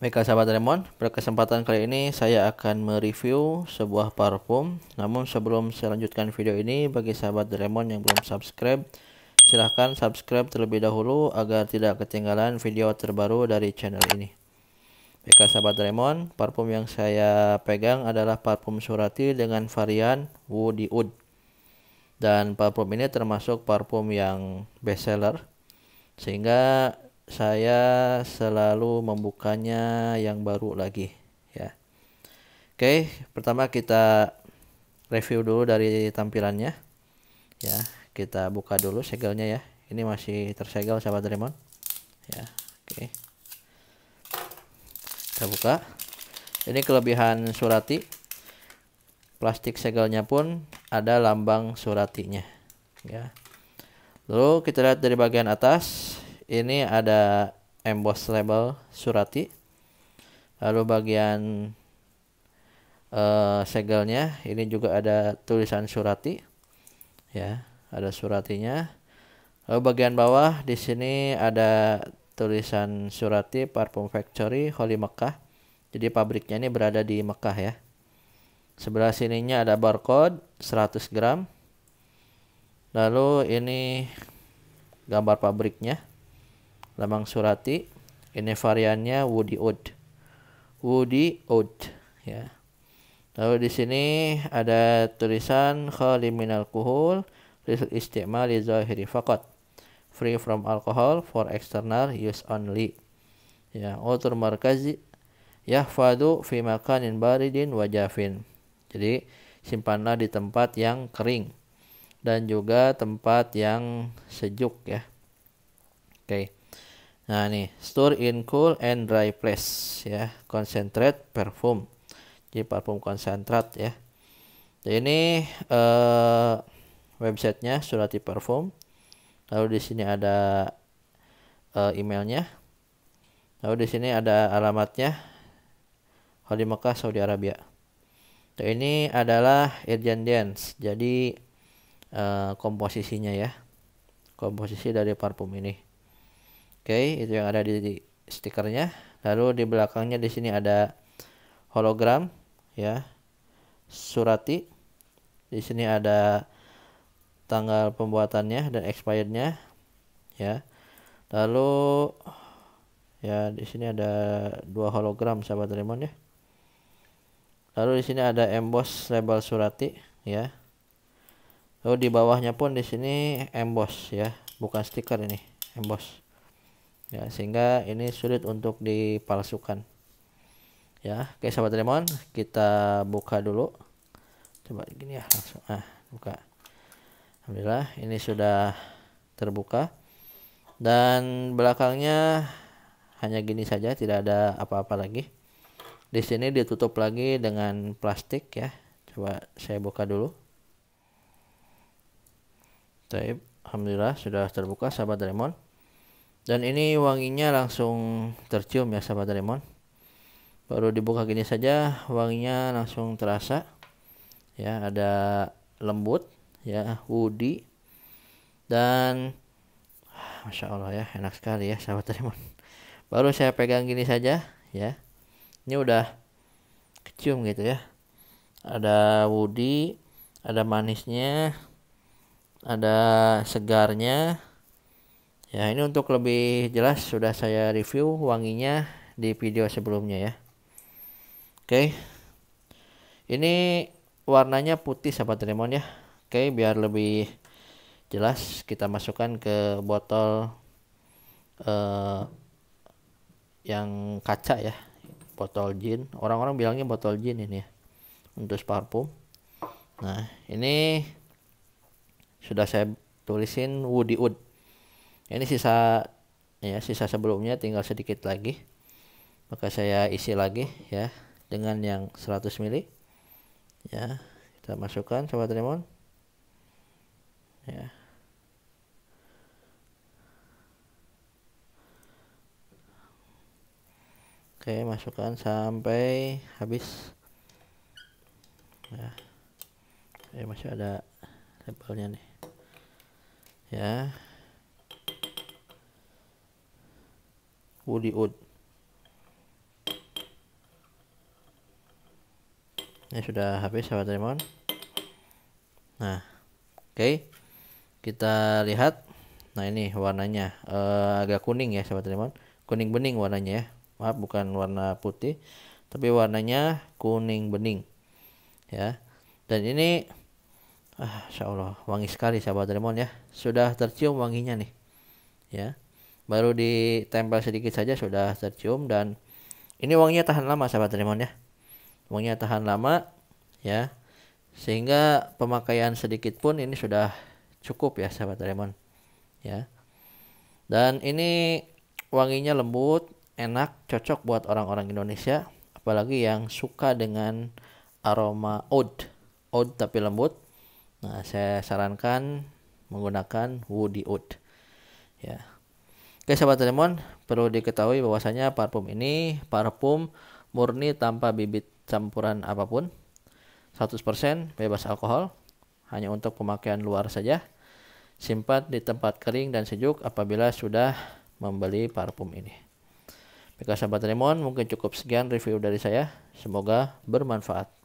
Baiklah sahabat Remon, berkesempatan kali ini saya akan mereview sebuah parfum. Namun sebelum saya lanjutkan video ini, bagi sahabat Remon yang belum subscribe, silahkan subscribe terlebih dahulu agar tidak ketinggalan video terbaru dari channel ini. Baiklah sahabat Remon, parfum yang saya pegang adalah parfum surati dengan varian Woody Wood. Dan parfum ini termasuk parfum yang bestseller, Sehingga saya selalu membukanya yang baru lagi ya. Oke, pertama kita review dulu dari tampilannya. Ya, kita buka dulu segelnya ya. Ini masih tersegel sahabat Remon. Ya, oke. Kita buka. Ini kelebihan surati. Plastik segelnya pun ada lambang suratinya ya. Lalu kita lihat dari bagian atas ini ada emboss label surati lalu bagian uh, segelnya ini juga ada tulisan surati ya ada suratinya lalu bagian bawah di sini ada tulisan surati parfum factory Holy Mekah jadi pabriknya ini berada di Mekah ya sebelah sininya ada barcode 100 gram lalu ini gambar pabriknya Lambang surati ini variannya Woody Oud. Woody Oud ya. Lalu di sini ada tulisan khali kuhul risul istimali zahiri fakat free from alcohol for external use only ya utur markazi yahfadu fi makanin baridin wajafin jadi simpanlah di tempat yang kering dan juga tempat yang sejuk ya oke okay. Nah nih, store in cool and dry place ya, concentrate perfume. Jadi parfum konsentrat ya. Jadi ini website eh, websitenya Surati Parfum. Lalu di sini ada uh, emailnya. Lalu di sini ada alamatnya. Holy Mekah, Saudi Arabia. Jadi ini adalah Irjen Dance. Jadi uh, komposisinya ya. Komposisi dari parfum ini. Oke, okay, itu yang ada di, di stikernya. Lalu di belakangnya di sini ada hologram ya. Surati. Di sini ada tanggal pembuatannya dan expirednya ya. Lalu ya di sini ada dua hologram sahabat Lemon ya. Lalu di sini ada emboss label surati ya. Lalu di bawahnya pun di sini emboss ya, bukan stiker ini, emboss ya sehingga ini sulit untuk dipalsukan ya oke sahabat lemon kita buka dulu coba gini ya langsung ah buka alhamdulillah ini sudah terbuka dan belakangnya hanya gini saja tidak ada apa-apa lagi di sini ditutup lagi dengan plastik ya coba saya buka dulu Taib, alhamdulillah sudah terbuka sahabat lemon dan ini wanginya langsung tercium ya sahabat lemon baru dibuka gini saja wanginya langsung terasa ya ada lembut ya woody dan masya allah ya enak sekali ya sahabat lemon baru saya pegang gini saja ya ini udah kecium gitu ya ada woody ada manisnya ada segarnya Ya, ini untuk lebih jelas sudah saya review wanginya di video sebelumnya ya. Oke. Ini warnanya putih sahabat Remon ya. Oke, biar lebih jelas kita masukkan ke botol eh, yang kaca ya. Botol jin. Orang-orang bilangnya botol jin ini ya. Untuk parfum. Nah, ini sudah saya tulisin Woody Wood ini sisa ya sisa sebelumnya tinggal sedikit lagi maka saya isi lagi ya dengan yang 100 ml ya kita masukkan sobat lemon ya oke masukkan sampai habis ya masih ada labelnya nih ya woody wood ini sudah habis sahabat Raymon nah oke okay. kita lihat nah ini warnanya uh, agak kuning ya sahabat Raymon kuning bening warnanya ya maaf bukan warna putih tapi warnanya kuning bening ya dan ini ah, Insya Allah wangi sekali sahabat Raymon ya sudah tercium wanginya nih ya baru ditempel sedikit saja sudah tercium dan ini wanginya tahan lama sahabat Remon ya wanginya tahan lama ya sehingga pemakaian sedikit pun ini sudah cukup ya sahabat Remon ya dan ini wanginya lembut enak cocok buat orang-orang Indonesia apalagi yang suka dengan aroma oud oud tapi lembut nah saya sarankan menggunakan woody oud ya Oke sahabat lemon, perlu diketahui bahwasanya parfum ini parfum murni tanpa bibit campuran apapun. 100% bebas alkohol, hanya untuk pemakaian luar saja. Simpan di tempat kering dan sejuk apabila sudah membeli parfum ini. Oke sahabat lemon, mungkin cukup sekian review dari saya. Semoga bermanfaat.